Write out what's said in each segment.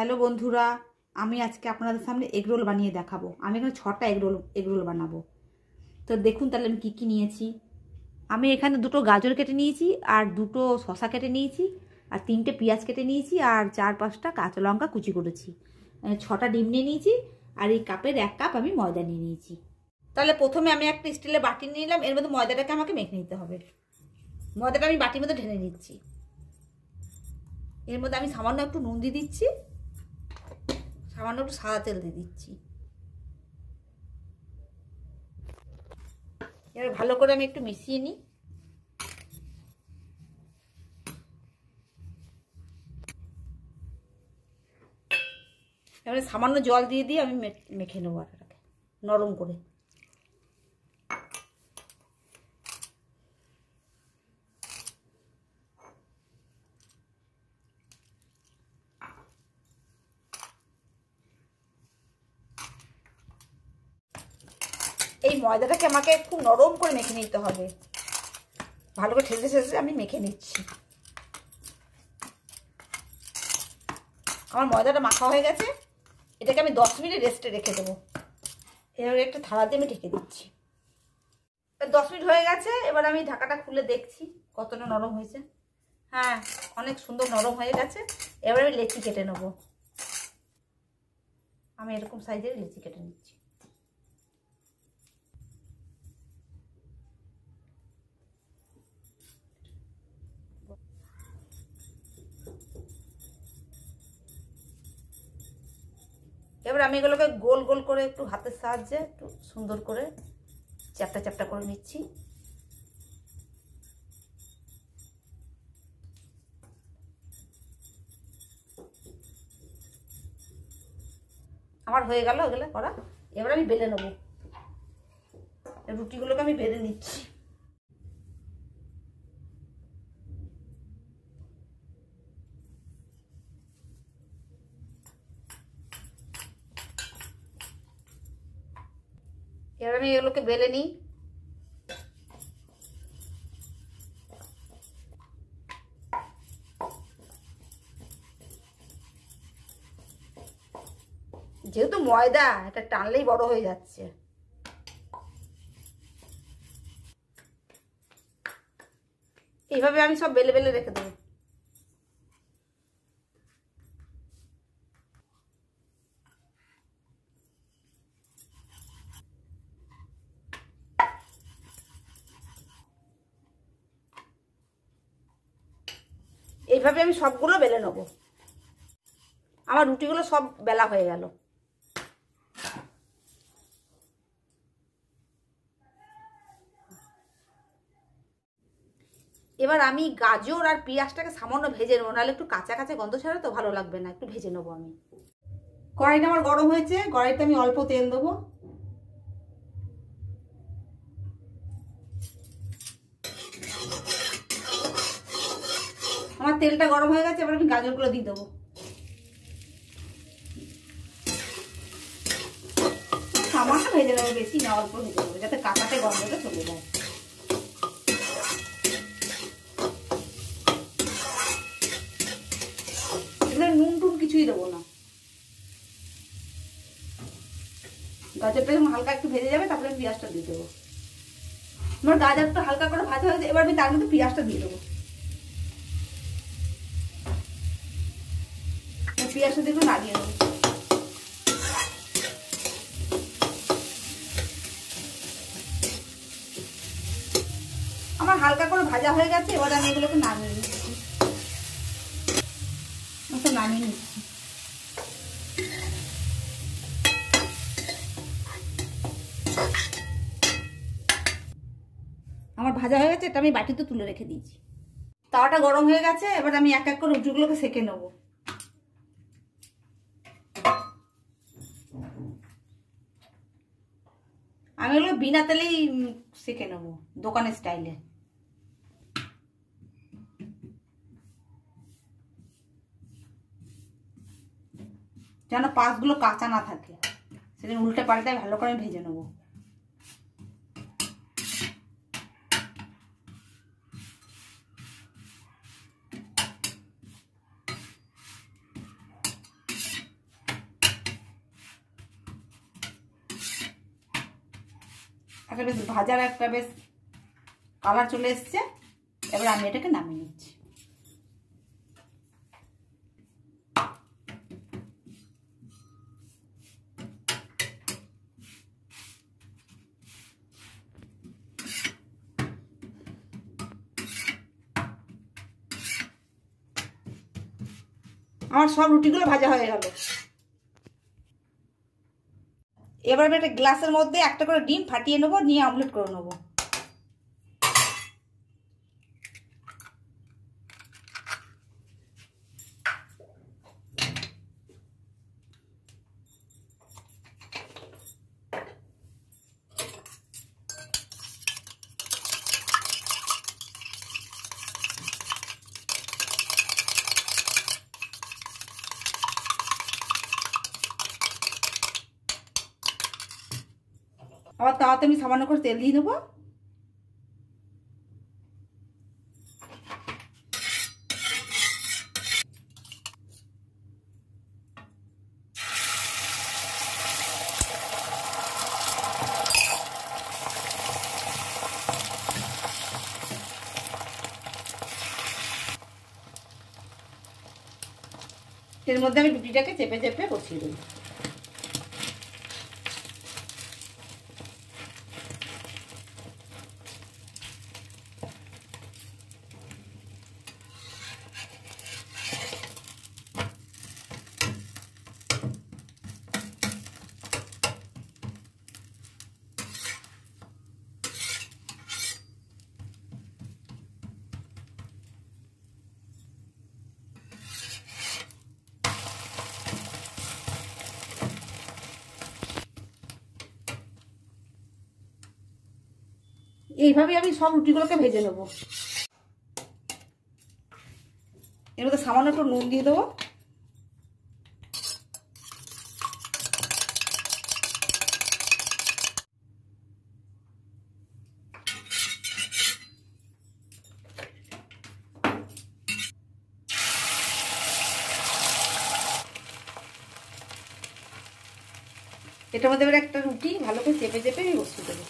Hello বন্ধুরা আমি আজকে আপনাদের সামনে এগরোল বানিয়ে দেখাবো আমি এখানে ছটা এগরোল এগরোল বানাবো তো দেখুন তাহলে আমি কী কী নিয়েছি আমি এখানে দুটো গাজর কেটে নিয়েছি আর দুটো শশা কেটে নিয়েছি আর তিনটে পেঁয়াজ কেটে নিয়েছি আর চার পাঁচটা কাঁচা লঙ্কা কুচি করেছি ছটা ডিম নিয়ে নিয়েছি আর এই কাপের এক কাপ আমি ময়দা নিয়ে নিয়েছি তাহলে প্রথমে আমি একটা স্টিলের বাটি নিয়ে নিলাম এর মধ্যে ময়দাটাকে আমাকে মেখে নিতে হবে ময়দাটা আমি বাটির মধ্যে ঢেলে নিচ্ছি এর মধ্যে আমি সামান্য একটু নুন দিয়ে দিচ্ছি সামান্য একটু সাদা তেল দিয়ে দিচ্ছি এবার ভালো করে আমি একটু মিশিয়ে নিই এবারে সামান্য জল দিয়ে দিয়ে আমি মেখে নেবো আটাটাকে নরম করে এই ময়দাটাকে আমাকে খুব নরম করে মেখে নিতে হবে ভালো করে ঠেলতে ঠেলতে আমি মেখে নিচ্ছি আমার ময়দাটা মাখা হয়ে গেছে এটাকে আমি দশ মিনিট রেস্টে রেখে দেবো এবার একটা থালাতে আমি ঢেকে দিচ্ছি দশ মিনিট হয়ে গেছে এবার আমি ঢাকাটা খুলে দেখছি কতটা নরম হয়েছে হ্যাঁ অনেক সুন্দর নরম হয়ে গেছে এবার আমি লেচি কেটে নেব আমি এরকম সাইজের লেচি কেটে নিচ্ছি তারপরে আমি এগুলোকে গোল গোল করে একটু হাতের সাহায্যে একটু সুন্দর করে চ্যাপটা চ্যাপটা করে নিচ্ছি আমার হয়ে গেল ওগুলো করা এবার আমি বেলে নেবো রুটিগুলোকে আমি বেলে নিচ্ছি এবার আমি এগুলোকে বেলে নিই যেহেতু ময়দা এটা টানলেই বড় হয়ে যাচ্ছে এইভাবে আমি সব বেলে বেলে রেখে দেবো এভাবে আমি সবগুলো বেলে নেব আমার রুটিগুলো সব বেলা হয়ে গেল এবার আমি গাজর আর পেঁয়াজটাকে সামান্য ভেজে নেবো নাহলে একটু কাঁচা কাঁচা গন্ধ ছাড়া তো ভালো লাগবে না একটু ভেজে নেবো আমি কড়াইটা আমার গরম হয়েছে কড়াইতে আমি অল্প তেল দেবো তেলটা গরম হয়ে গেছে এবার আমি গাজরগুলো দিয়ে দেবো সামান্য ভেজে দেবো বেশি না অল্প ভেজে দেবো যাতে কাঁটাতে গন্ধটা চলে যায় নুন টুন কিছুই দেবো না গাজরটা যখন হালকা একটু ভেজে যাবে তারপরে পেঁয়াজটা দিয়ে দেবো আমার গাজরটা হালকা করে ভাজা হয়েছে এবার আমি তার মধ্যে পেঁয়াজটা দিয়ে দেবো পেঁয়াজটা দেখুন লাগিয়ে নেব আমার হালকা করে ভাজা হয়ে গেছে এবার আমি এগুলোকে নামিয়ে নিচ্ছি নামিয়ে নিচ্ছি আমার ভাজা হয়ে গেছে এটা আমি বাটিতে তুলে রেখে দিয়েছি তাওয়াটা গরম হয়ে গেছে এবার আমি এক এক করে উঁচুগুলোকে সেকে নেবো আমি ওগুলো বিনা তেলেই শিখে নেবো দোকানের স্টাইলে যেন পাশগুলো কাঁচা না থাকে সেদিন উল্টে পাল্টে ভালো করে ভেজে নেবো একটা বেশ ভাজার একটা বেশ কালার চলে এসছে এবার আমি এটাকে নামিয়ে নিচ্ছি আমার সব রুটিগুলো ভাজা হয়ে গেল এবার আমি একটা গ্লাসের মধ্যে একটা করে ডিম ফাটিয়ে নেবো নিয়ে আমলেট করে নেবো তাতে আমি সামান্য করে তেল দিয়ে দেবো এর মধ্যে আমি রুটিটাকে চেপে চেপে বসিয়ে দেবো এইভাবেই আমি সব রুটিগুলোকে ভেজে নেবো এর মধ্যে সামান্য একটু নুন দিয়ে দেবো এটার মধ্যে এবার একটা রুটি ভালো করে চেপে চেপে আমি বসতে দেবো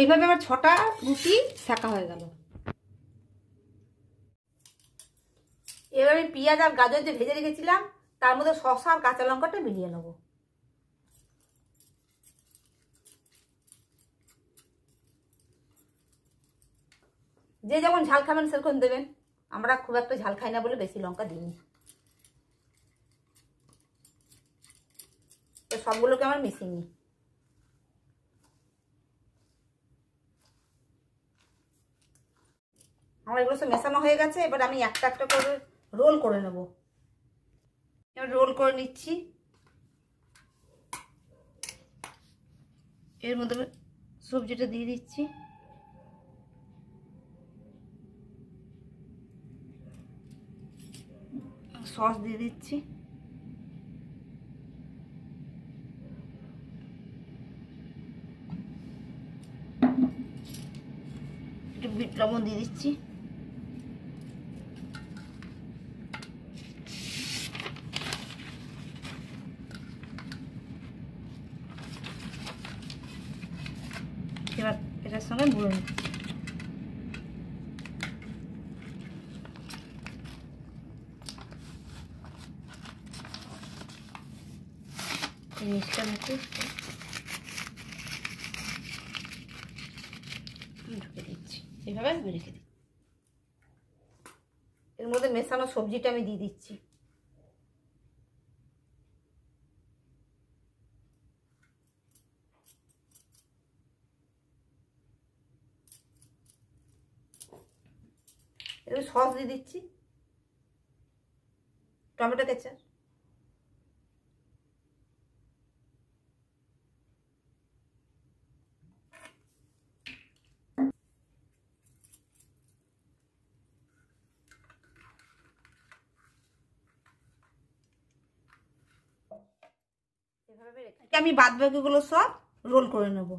এইভাবে আমার ছটা রুটি শাঁকা হয়ে গেল এবারে পেঁয়াজ আর গাজর যে ভেজে রেখেছিলাম তার মধ্যে শশা আর কাঁচা লঙ্কাটা মিলিয়ে নেবো যে যেমন ঝাল খাবেন সেরকম দেবেন আমরা খুব একটা ঝাল খাই না বলে বেশি লঙ্কা দিইনি সবগুলোকে আমার মিশিয়ে নিই আমার এগুলো সব মেশানো হয়ে গেছে এবার আমি একটা একটা করে রোল করে নেব এবার রোল করে নিচ্ছি এর মধ্যে সবজিটা দিয়ে দিচ্ছি সস দিয়ে দিচ্ছি একটু বিট লবণ দিয়ে দিচ্ছি একসঙ্গে গুঁড়ো নিচ্ছি জিনিসটা মুখে ঢুকে দিচ্ছি এভাবে আমি রেখে দিচ্ছি এর মধ্যে মেশানো সবজিটা আমি দিয়ে দিচ্ছি একটু সস দিয়ে দিচ্ছি টমেটো কেচার আমি বাদ বাকিগুলো সব রোল করে নেবো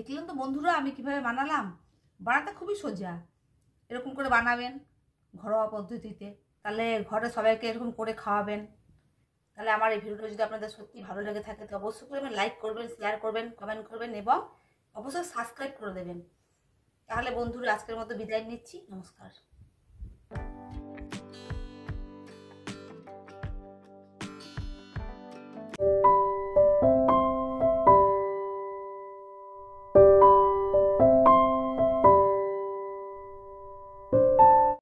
দেখলেন তো বন্ধুরা আমি কিভাবে বানালাম বানাতে খুবই সোজা এরকম করে বানাবেন ঘরোয়া পদ্ধতিতে তাহলে ঘরে সবাইকে এরকম করে খাওয়াবেন তাহলে আমার এই ভিডিওটা যদি আপনাদের সত্যি ভালো লেগে থাকে তো অবশ্যই করে লাইক করবেন শেয়ার করবেন কমেন্ট করবেন এবং অবশ্যই সাবস্ক্রাইব করে দেবেন তাহলে বন্ধুরা আজকের মতো বিদায় নিচ্ছি নমস্কার Thank you.